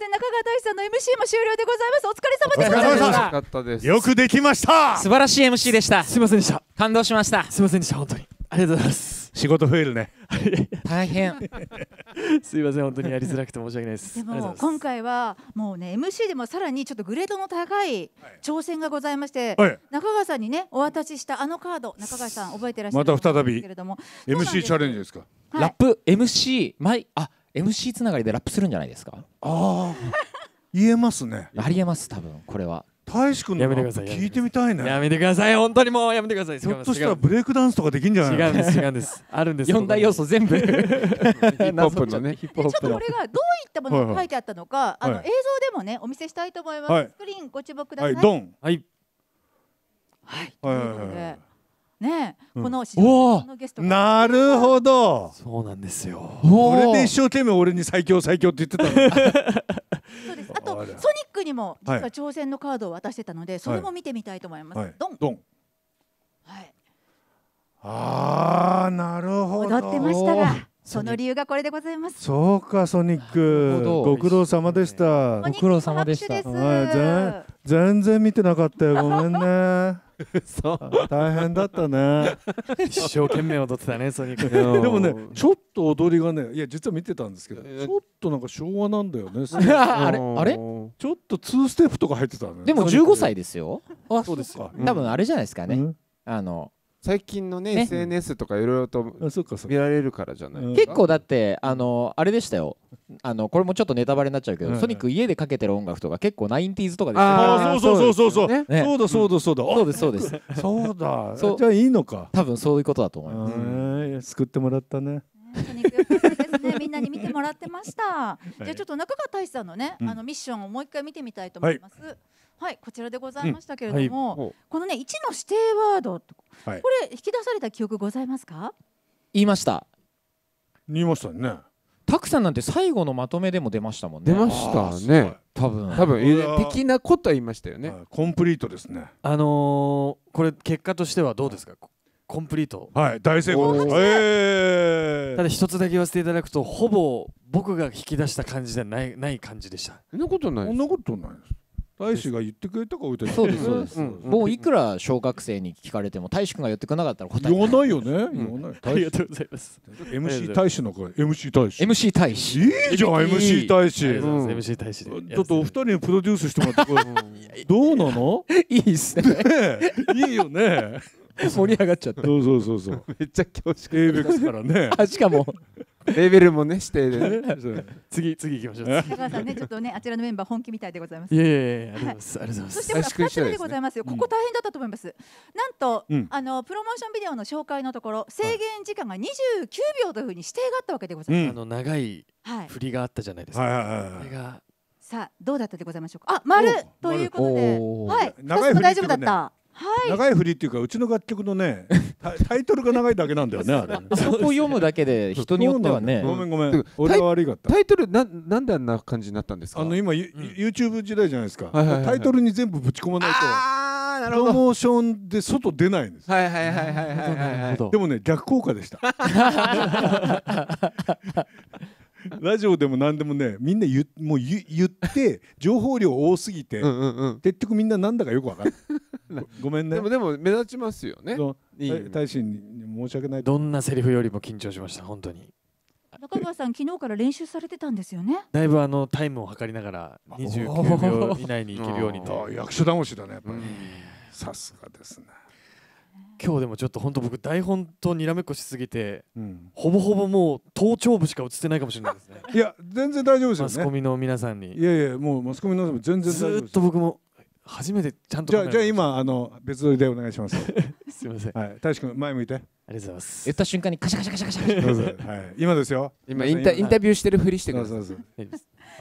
で中川大志さんの MC も終了でございますお疲れ様でございましたすよくできました素晴らしい MC でしたすいませんでした感動しましたすいませんでした本当にありがとうございます仕事増えるね大変 すいません本当にやりづらくて申し訳ないですでも今回はもうね MC でもさらにちょっとグレードの高い挑戦がございまして、中川さんにねお渡ししたあのカード中川さん覚えてらっしゃるまた再び MC チャレンジですか、ラップ MC マイあ MC つながりでラップするんじゃないですかああ言えますねありえます多分これは大志くんの聞いてみたいねやめてください本当にもうやめてくださいひょっとしたらブレイクダンスとかできんじゃない違うんです違うんですあるんです四大要素全部 ヒップホップのねちょっとこれがどういったものが書いてあったのか、あの、映像でもねお見せしたいと思います、スクリーンご注目くださいドンはいはいはいはいこの市場のゲストなるほどそうなんですよこれで一生懸命俺に最強最強って言ってたそうですあとソニックにも実は挑戦のカードを渡してたので、はい、それも見てみたいと思います、ドンドンはいあーなるほど踊ってましたがその理由がこれでございます。そうか、ソニック、ご苦労様でした。ご苦労様でした。はい、全全然見てなかったよ。ごめんね。そう大変だったね 一生懸命踊ってたねソニックでもねちょっと踊りがねいや実は見てたんですけどちょっとなんか昭和なんだよね あれあれちょっと2ステップとか入ってたねでも15歳ですよあそうですか、うん、多分あれじゃないですかね、うん、あの最近のねね SNS とかいろいろと見られるからじゃない結構だってあのあれでしたよあのこれもちょっとネタバレになっちゃうけど、うんソニック家でかけてる音楽とか結構ナインティーズとかですああそうそうそうそうそう、ね、そうだそうだそうだ、そうですそうですそうだそうじゃあいいのか多分そういうことだと思います、うん、救ってもらったねソニックですねみんなに見てもらってました、じゃあちょっと中川大志さんのね、あのミッションをもう一回見てみたいと思います、はいはい、こちらでございましたけれども、うんはい、このね、一の指定ワード、はい、これ引き出された記憶ございますか。言いました。言いましたね。たくさんなんて最後のまとめでも出ましたもんね出ましたね多分多分的なことは言いましたよね、コンプリートですねあのー、これ結果としてはどうですかコンプリートはい大成功です、えー、ただ一つだけ言わせていただくとほぼ僕が引き出した感じじゃないない感じでしたそんなことないそんなことないです大志が言ってくれたから俺たそうですそうです、もういくら小学生に聞かれても大志くんが言ってくれなかったら答え言わないよね言わない、ありがとうございます MC 大志の声 MC 大志 MC 大志いいじゃん MC 大志、MC 大志ちょっとお二人にプロデュースしてもらってどうなのいいっすねいいよね 盛り上がっちゃったそうそうそうそう めっちゃ恐縮 a b からねあしかもレベルもねして、ね、次次行きましょう高橋さんねちょっとねあちらのメンバー本気みたいでございますいやいやありがとうございます、はい、そしてこの2つ目でございますよ、ね、ここ大変だったと思います、うん、なんと、うん、あのプロモーションビデオの紹介のところ制限時間が29秒というふうに指定があったわけでございます、うん、あの長い振りがあったじゃないですか、はい、がさあどうだったでございましょうかあ丸ということではい長い振り大丈夫だったはい、長い振りっていうかうちの楽曲のねタイトルが長いだけなんだよねあれそこ読むだけで人によってはねごめんごめん俺は悪かったタイトルなん、なんであんな感じになったんですかあの今ユ、ユーチューブ時代じゃないですかタイトルに全部ぶち込まないとプロモーションで外出ないんですはいはいはいはいはいはいでもね逆効果でした ラジオでも何でもねみんな言もう言って情報量多すぎて結局みんななんだかよく分かんごめんねでもでも目立ちますよねいい大臣に申し訳ないどんなセリフよりも緊張しました本当に中川さん、昨日から練習されてたんですよね。だいぶあのタイムを測りながら、29秒以内に行けるようにと。役所倒しだね、やっぱり。さすがですね。今日でもちょっと本当僕台本とにらめっこしすぎて、うん、ほぼほぼもう頭頂部しか映ってないかもしれないですねいや全然大丈夫ですよ、ね、マスコミの皆さんにいやいやもうマスコミの皆さんも全然ずっと僕も初めてちゃんとじゃあじゃあ今あの別撮りでお願いします すみませんはい大志君前向いてありがとうございます言った瞬間にカシャカシャカシャカシャはい今ですよ今インタインタビューしてるふりしてください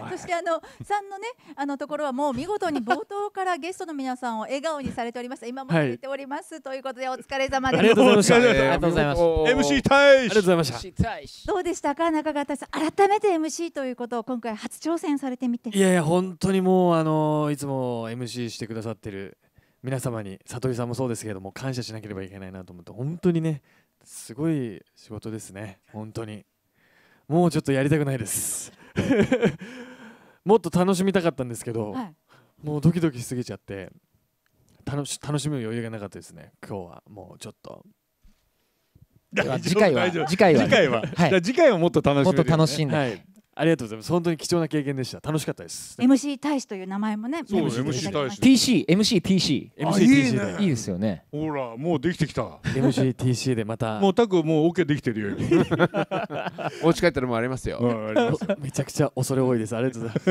そしてあの三のねあのところはもう見事に冒頭からゲストの皆さんを笑顔にされております。今も言ております、ということでお疲れ様です。ありがとうございました。ありがとうございます。MC 大使。ありがとうございました。どうでしたか中川さん。改めて MC ということを今回初挑戦されてみて。いやいや本当にもうあのいつも MC してくださってる皆様に里井さんもそうですけれども感謝しなければいけないなと思って本当にねすごい仕事ですね本当にもうちょっとやりたくないですもっと楽しみたかったんですけど、はい、もうドキドキしすぎちゃって楽し楽しむ余裕がなかったですね今日はもうちょっと次回は次回は、次回は、はい、次回はもっと楽し、ね、もっと楽しんで、はい、ありがとうございます本当に貴重な経験でした楽しかったです MC 大使という名前もねそう MC 大使 TC MCTC MCTC でいいですよねほらもうできてきた MCTC でまたもうタクもう OK できてるよ お家帰ったらもうありますよ、めちゃくちゃ恐れ多いですありがとうございます